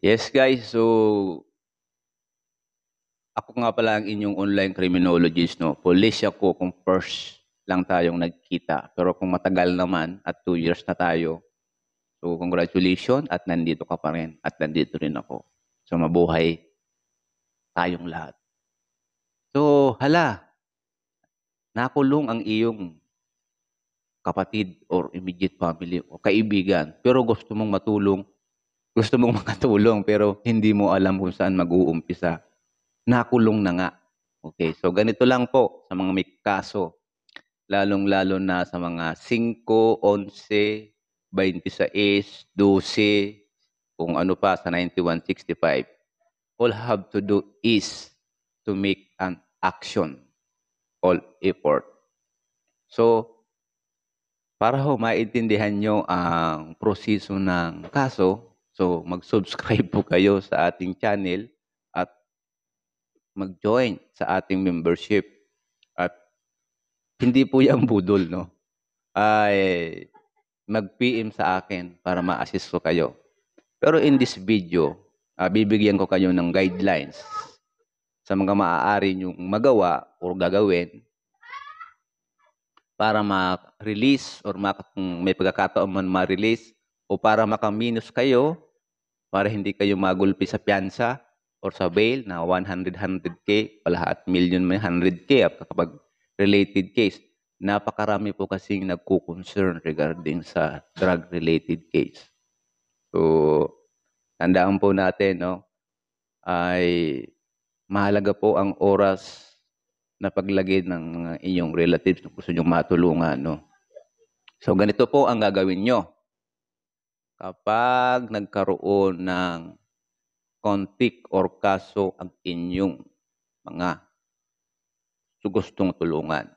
Yes guys, so ako nga pala ang inyong online criminologist, no? Police ako kung first lang tayong nagkita. Pero kung matagal naman at two years na tayo, so congratulations at nandito ka pa rin at nandito rin ako. So mabuhay tayong lahat. So hala, nakulong ang iyong kapatid or immediate family o kaibigan pero gusto mong matulong gusto mong makatulong pero hindi mo alam kung saan mag-uumpisa. Nakulong na nga. Okay, so ganito lang po sa mga may kaso. Lalong-lalo na sa mga 5, 11, 26, 12, kung ano pa sa 9165. All have to do is to make an action. All effort. So, para ho maintindihan nyo ang proseso ng kaso, So, mag-subscribe po kayo sa ating channel at mag-join sa ating membership. At hindi po yan budol, no? Ay, mag-PM sa akin para ma-assist ko kayo. Pero in this video, uh, bibigyan ko kayo ng guidelines sa mga maaari niyong magawa o gagawin para ma-release or ma- may pagkakataon man ma-release o para makaminus kayo para hindi kayo magulpi sa piyansa or sa bail na 100, 100K, pala at million may 100K ah, kapag related case. Napakarami po kasing nagko-concern regarding sa drug-related case. So, tandaan po natin, no, ay mahalaga po ang oras na paglagay ng inyong relatives kung gusto nyo matulungan, no. So, ganito po ang gagawin nyo kapag nagkaroon ng kontik or kaso ang inyong mga gustong tulungan.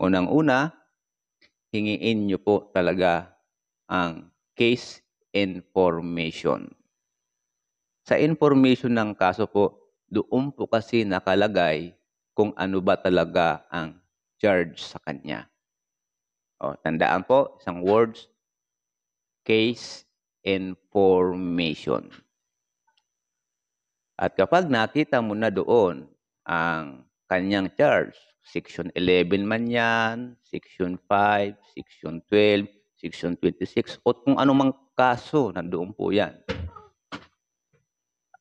Unang-una, hingiin nyo po talaga ang case information. Sa information ng kaso po, doon po kasi nakalagay kung ano ba talaga ang charge sa kanya. O, tandaan po, isang words, case information. At kapag nakita mo na doon ang kanyang charge, Section 11 man yan, Section 5, Section 12, Section 26, o kung anumang kaso, nandoon po yan,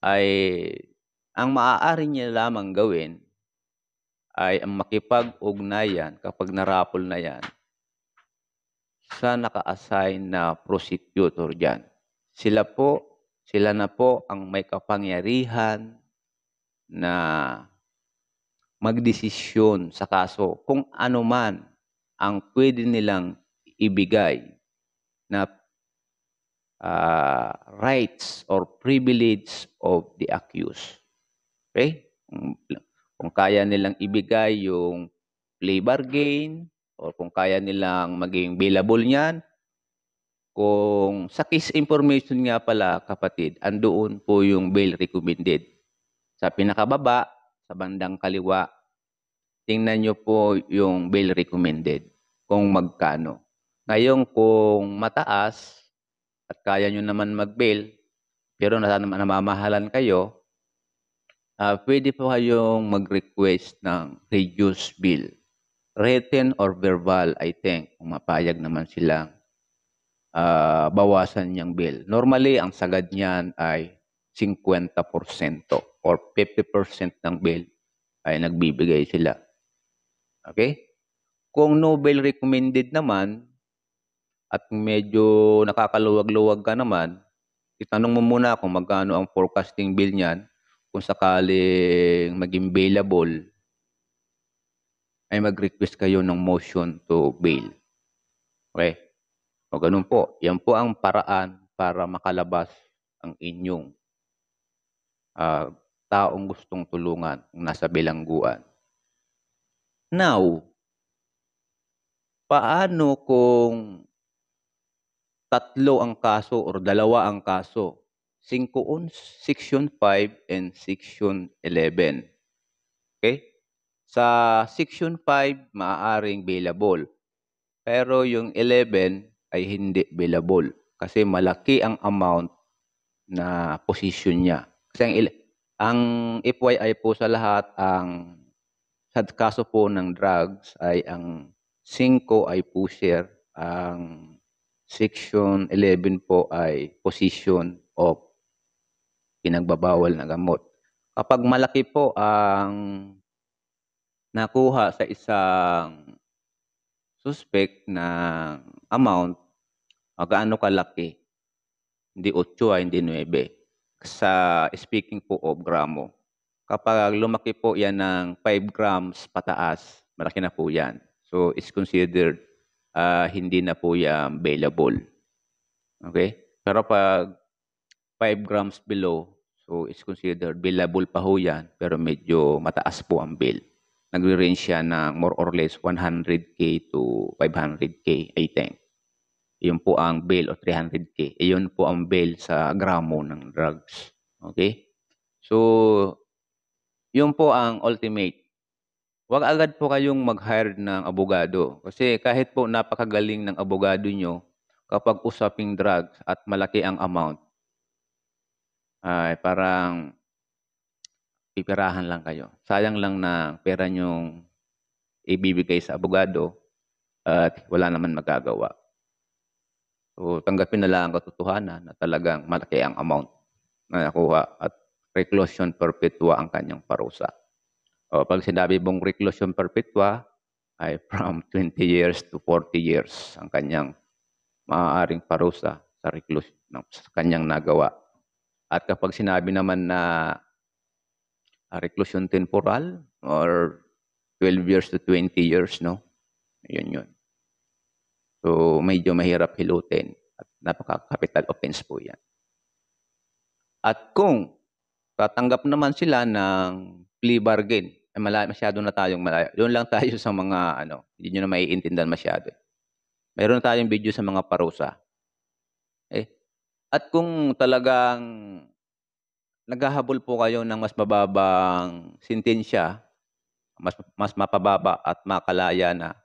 ay ang maaari niya lamang gawin ay ang makipag-ugnayan kapag narapol na yan sa naka-assign na prosecutor dyan. Sila po, sila na po ang may kapangyarihan na magdesisyon sa kaso kung ano man ang pwede nilang ibigay na uh, rights or privilege of the accused. Okay? Mm, kung kaya nilang ibigay yung play bargain or kung kaya nilang maging billable niyan. Kung sa case information nga pala kapatid, andoon po yung bail recommended. Sa pinakababa, sa bandang kaliwa, tingnan nyo po yung bail recommended kung magkano. Ngayon kung mataas at kaya nyo naman mag-bail, pero namamahalan kayo, uh, pwede po kayong mag-request ng reduced bill. Written or verbal, I think, kung mapayag naman silang uh, bawasan niyang bill. Normally, ang sagad niyan ay 50% or 50% ng bill ay nagbibigay sila. Okay? Kung no bill recommended naman at medyo nakakaluwag-luwag ka naman, itanong mo muna kung magkano ang forecasting bill niyan kung sakaling maging bailable, ay mag-request kayo ng motion to bail. Okay? O ganun po. Yan po ang paraan para makalabas ang inyong uh, taong gustong tulungan nasa bilangguan. Now, paano kung tatlo ang kaso or dalawa ang kaso 5 Section 5 and Section 11. Okay? Sa Section 5, maaaring billable. Pero yung 11 ay hindi billable kasi malaki ang amount na position niya. Kasi ang, ang FYI po sa lahat, ang sa kaso po ng drugs ay ang 5 ay pusher, ang Section 11 po ay position of pinagbabawal na gamot. Kapag malaki po ang nakuha sa isang suspect na amount, gaano kalaki? Hindi 8, ah, hindi 9. Sa speaking po of gramo. Kapag lumaki po yan ng 5 grams pataas, malaki na po yan. So, it's considered uh, hindi na po yan bailable. Okay? Pero pag 5 grams below, So, it's considered billable pa ho yan, pero medyo mataas po ang bill. Nagre-range siya ng more or less 100K to 500K, I think. Yun po ang bill o 300K. Iyon po ang bill sa gramo ng drugs. Okay? So, yun po ang ultimate. Huwag agad po kayong mag-hire ng abogado. Kasi kahit po napakagaling ng abogado nyo, kapag usaping drugs at malaki ang amount, ay parang pipirahan lang kayo. Sayang lang na pera nyong ibibigay sa abogado at wala naman magagawa. So, tanggapin na lang ang katotohanan na talagang malaki ang amount na nakuha at reclusion perpetua ang kanyang parusa. O, pag sinabi mong reclusion perpetua, ay from 20 years to 40 years ang kanyang maaaring parusa sa reclusion ng kanyang nagawa at kapag sinabi naman na ah, reclusion temporal or 12 years to 20 years, no? Yun yun. So, medyo mahirap hilutin. At napaka-capital offense po yan. At kung tatanggap naman sila ng plea bargain, ay malayo, masyado na tayong malayo. Doon lang tayo sa mga, ano, hindi nyo na maiintindihan masyado. Mayroon na tayong video sa mga parusa. Eh, at kung talagang naghahabol po kayo ng mas mababang sentensya, mas, mas mapababa at makalaya na,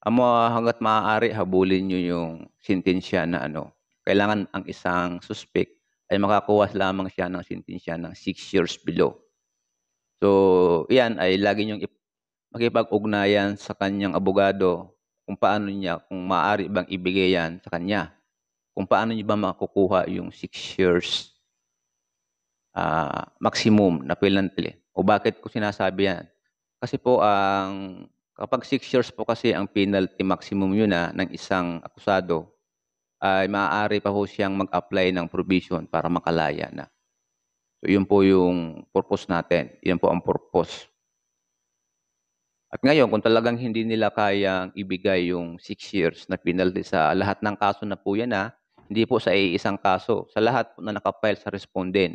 amo hanggat maaari habulin niyo yung sentensya na ano, kailangan ang isang suspect ay makakuha lamang siya ng sentensya ng 6 years below. So, yan ay lagi niyong makipag-ugnayan sa kanyang abogado kung paano niya, kung maaari bang ibigay yan sa kanya kung paano nyo ba makukuha yung 6 years uh, maximum na penalty. O bakit ko sinasabi yan? Kasi po ang kapag 6 years po kasi ang penalty maximum yun na ah, ng isang akusado ay maaari pa ho siyang mag-apply ng provision para makalaya na. So yun po yung purpose natin. Yun po ang purpose. At ngayon, kung talagang hindi nila kayang ibigay yung 6 years na penalty sa lahat ng kaso na po yan ah, hindi po sa isang kaso, sa lahat po na nakapile sa respondent.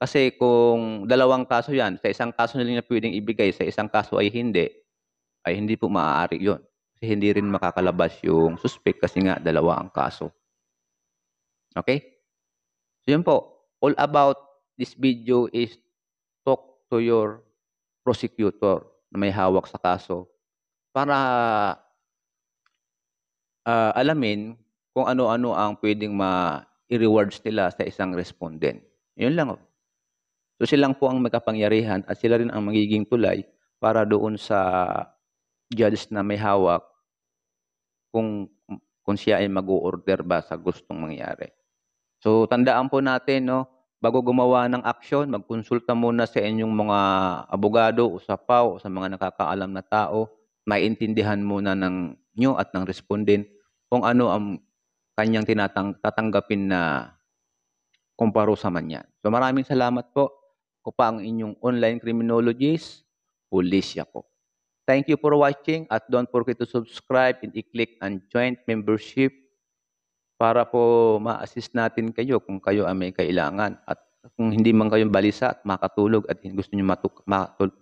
Kasi kung dalawang kaso yan, sa isang kaso nila pwedeng ibigay, sa isang kaso ay hindi, ay hindi po maaari yon Kasi hindi rin makakalabas yung suspect kasi nga dalawa ang kaso. Okay? So yun po, all about this video is talk to your prosecutor na may hawak sa kaso para uh, alamin kung ano-ano ang pwedeng ma-rewards nila sa isang respondent. Yun lang. So silang po ang magkapangyarihan at sila rin ang magiging tulay para doon sa judge na may hawak kung kung siya ay mag-o-order ba sa gustong mangyari. So tandaan po natin no, bago gumawa ng aksyon, magkonsulta muna sa inyong mga abogado o sa sa mga nakakaalam na tao, maintindihan muna ng nyo at ng respondent kung ano ang kanyang tinatang, tatanggapin na kumparusaman niya. So maraming salamat po. Ko pa ang inyong online criminologist, Pulisya po. Thank you for watching at don't forget to subscribe and i-click ang joint membership para po ma-assist natin kayo kung kayo ay may kailangan at kung hindi man kayong balisa at makatulog at gusto niyo matuk- matul-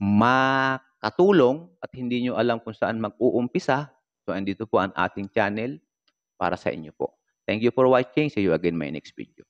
makatulong at hindi niyo alam kung saan mag-uumpisa, so andito po ang ating channel, para sa inyo po. Thank you for watching. See you again my next video.